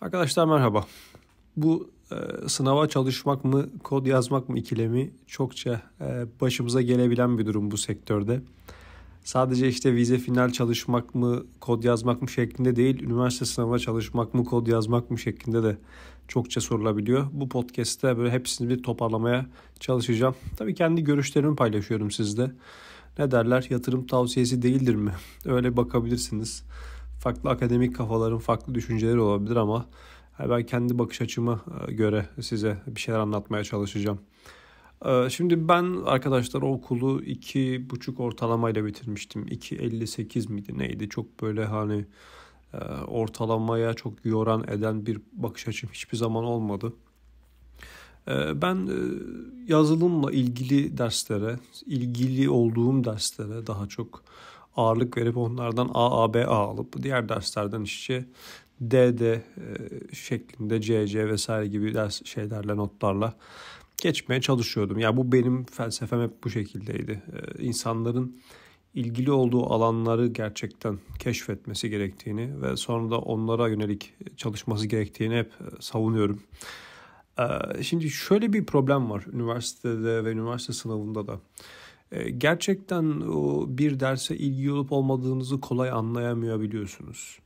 Arkadaşlar merhaba. Bu e, sınava çalışmak mı, kod yazmak mı ikilemi çokça e, başımıza gelebilen bir durum bu sektörde. Sadece işte vize final çalışmak mı, kod yazmak mı şeklinde değil, üniversite sınavına çalışmak mı, kod yazmak mı şeklinde de çokça sorulabiliyor. Bu podcast'te böyle hepsini bir toparlamaya çalışacağım. Tabii kendi görüşlerimi paylaşıyorum sizde. Ne derler? Yatırım tavsiyesi değildir mi? Öyle bakabilirsiniz farklı akademik kafaların farklı düşünceleri olabilir ama e, ben kendi bakış açımı e, göre size bir şeyler anlatmaya çalışacağım. E, şimdi ben arkadaşlar okulu iki 2.5 ortalamayla bitirmiştim. 2.58 miydi neydi? Çok böyle hani ortalamaya çok yoran eden bir bakış açım hiçbir zaman olmadı. Ben yazılımla ilgili derslere, ilgili olduğum derslere daha çok ağırlık verip onlardan AABA alıp diğer derslerden işte DD şeklinde CC vesaire gibi ders şeylerle notlarla geçmeye çalışıyordum. Ya yani bu benim felsefem hep bu şekildeydi. E, insanların ilgili olduğu alanları gerçekten keşfetmesi gerektiğini ve sonra da onlara yönelik çalışması gerektiğini hep e, savunuyorum. E, şimdi şöyle bir problem var üniversitede ve üniversite sınavında da. Ee, gerçekten o bir derse ilgi olup olmadığınızı kolay anlayamayabiliyorsunuz.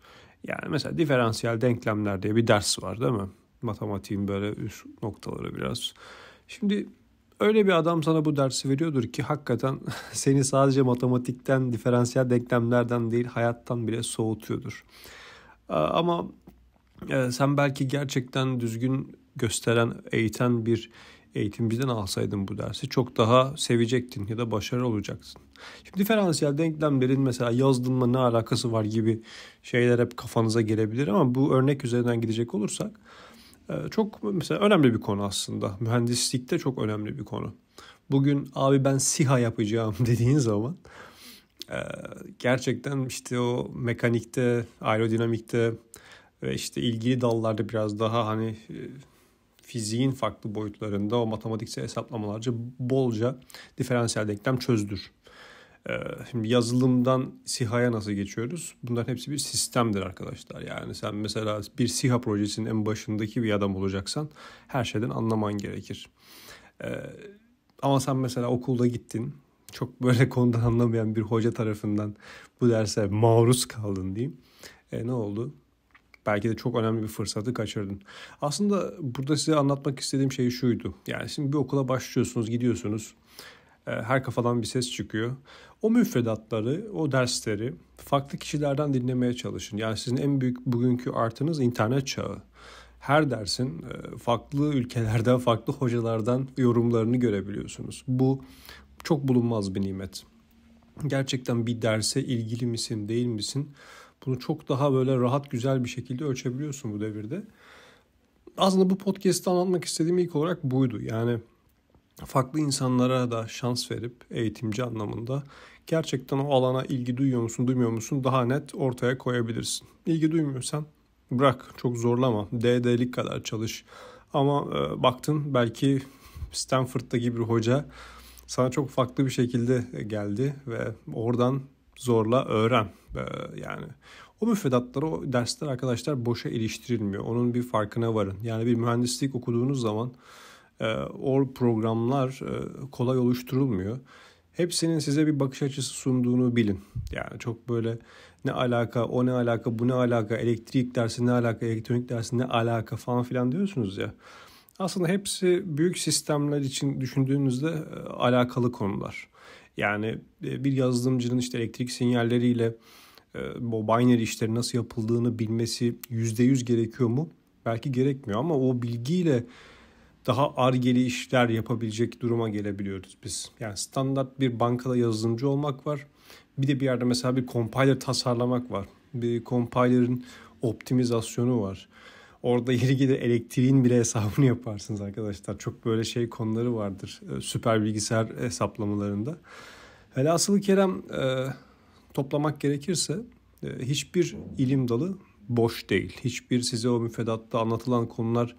Yani mesela diferansiyel denklemler diye bir ders var değil mi? Matematiğin böyle üst noktaları biraz. Şimdi öyle bir adam sana bu dersi veriyordur ki hakikaten seni sadece matematikten, diferansiyel denklemlerden değil hayattan bile soğutuyordur. Ee, ama e, sen belki gerçekten düzgün gösteren, eğiten bir eğitim bizden alsaydın bu dersi çok daha sevecektin ya da başarılı olacaksın. Şimdi diferansiyel denklemlerin mesela yazdınma ne alakası var gibi şeyler hep kafanıza gelebilir ama bu örnek üzerinden gidecek olursak e, çok mesela önemli bir konu aslında. Mühendislikte çok önemli bir konu. Bugün abi ben SİHA yapacağım dediğin zaman e, gerçekten işte o mekanikte, aerodinamikte ve işte ilgili dallarda biraz daha hani e, fiziğin farklı boyutlarında o matematiksel hesaplamalarca bolca diferansiyel denklem çözdür. Ee, şimdi yazılımdan SİHA'ya nasıl geçiyoruz? Bunların hepsi bir sistemdir arkadaşlar. Yani sen mesela bir SİHA projesinin en başındaki bir adam olacaksan her şeyden anlaman gerekir. Ee, ama sen mesela okulda gittin. Çok böyle konudan anlamayan bir hoca tarafından bu derse maruz kaldın diyeyim. E, ne oldu? belki de çok önemli bir fırsatı kaçırdın. Aslında burada size anlatmak istediğim şey şuydu. Yani şimdi bir okula başlıyorsunuz, gidiyorsunuz. Ee, her kafadan bir ses çıkıyor. O müfredatları, o dersleri farklı kişilerden dinlemeye çalışın. Yani sizin en büyük bugünkü artınız internet çağı her dersin e, farklı ülkelerden, farklı hocalardan yorumlarını görebiliyorsunuz. Bu çok bulunmaz bir nimet. Gerçekten bir derse ilgili misin, değil misin? Bunu çok daha böyle rahat güzel bir şekilde ölçebiliyorsun bu devirde. Aslında bu podcast'te anlatmak istediğim ilk olarak buydu. Yani farklı insanlara da şans verip eğitimci anlamında gerçekten o alana ilgi duyuyor musun, duymuyor musun daha net ortaya koyabilirsin. İlgi duymuyorsan bırak, çok zorlama. DD'lik kadar çalış. Ama e, baktın belki Stanford'daki bir hoca sana çok farklı bir şekilde geldi ve oradan zorla öğren. Ee, yani o müfredatlar, o dersler arkadaşlar boşa eleştirilmiyor Onun bir farkına varın. Yani bir mühendislik okuduğunuz zaman e, o programlar e, kolay oluşturulmuyor. Hepsinin size bir bakış açısı sunduğunu bilin. Yani çok böyle ne alaka, o ne alaka, bu ne alaka, elektrik dersi ne alaka, elektronik dersi ne alaka falan filan diyorsunuz ya. Aslında hepsi büyük sistemler için düşündüğünüzde e, alakalı konular. Yani e, bir yazılımcının işte elektrik sinyalleriyle e, bu binary işleri nasıl yapıldığını bilmesi %100 gerekiyor mu? Belki gerekmiyor ama o bilgiyle daha argeli işler yapabilecek duruma gelebiliyoruz biz. Yani standart bir bankada yazılımcı olmak var. Bir de bir yerde mesela bir compiler tasarlamak var. Bir compiler'ın optimizasyonu var. Orada yeri gelir elektriğin bile hesabını yaparsınız arkadaşlar. Çok böyle şey konuları vardır e, süper bilgisayar hesaplamalarında. Velhasılı Kerem e, toplamak gerekirse e, hiçbir ilim dalı boş değil. Hiçbir size o müfredatta anlatılan konular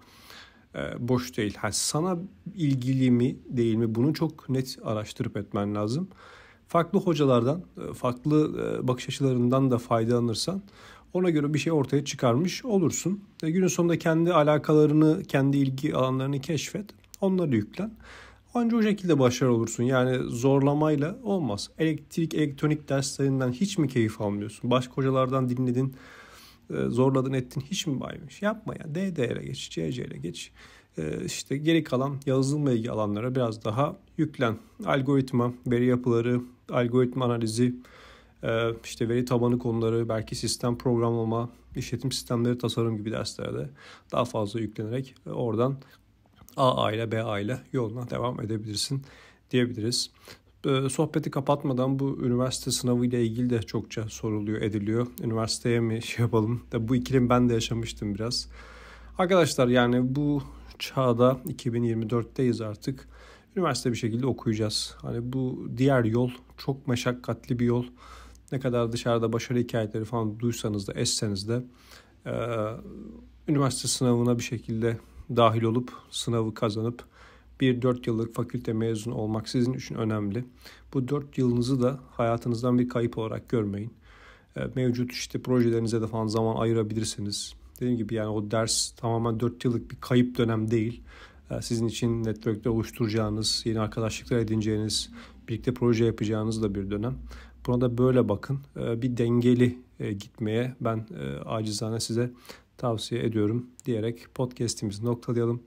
boş değil. Yani sana ilgili mi değil mi bunu çok net araştırıp etmen lazım. Farklı hocalardan, farklı bakış açılarından da faydalanırsan ona göre bir şey ortaya çıkarmış olursun. E, günün sonunda kendi alakalarını, kendi ilgi alanlarını keşfet. Onları yüklen. Ancak o şekilde başarılı olursun. Yani zorlamayla olmaz. Elektrik, elektronik derslerinden hiç mi keyif almıyorsun? Başka hocalardan dinledin, e, zorladın ettin hiç mi baymış? Yapma ya. DDR'e geç, CC'ye geç. E, işte geri kalan yazılım ilgi alanlara biraz daha yüklen. Algoritma, veri yapıları, algoritma analizi, ee, işte veri tabanı konuları, belki sistem programlama, işletim sistemleri tasarım gibi derslerde daha fazla yüklenerek e, oradan A ile B ile yoluna devam edebilirsin diyebiliriz. Ee, sohbeti kapatmadan bu üniversite sınavı ile ilgili de çokça soruluyor, ediliyor. Üniversiteye mi şey yapalım? De bu ikilim ben de yaşamıştım biraz. Arkadaşlar yani bu çağda 2024'teyiz artık. Üniversite bir şekilde okuyacağız. Hani bu diğer yol çok meşakkatli bir yol ne kadar dışarıda başarı hikayeleri falan duysanız da esseniz de e, üniversite sınavına bir şekilde dahil olup sınavı kazanıp bir dört yıllık fakülte mezunu olmak sizin için önemli. Bu dört yılınızı da hayatınızdan bir kayıp olarak görmeyin. Mevcut işte projelerinize de falan zaman ayırabilirsiniz. Dediğim gibi yani o ders tamamen dört yıllık bir kayıp dönem değil. Sizin için network'te oluşturacağınız, yeni arkadaşlıklar edineceğiniz, birlikte proje yapacağınız da bir dönem. Buna da böyle bakın. Ee, bir dengeli e, gitmeye ben e, acizane size tavsiye ediyorum diyerek podcast'imizi noktalayalım.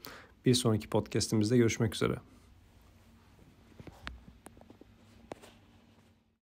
Bir sonraki podcast'imizde görüşmek üzere.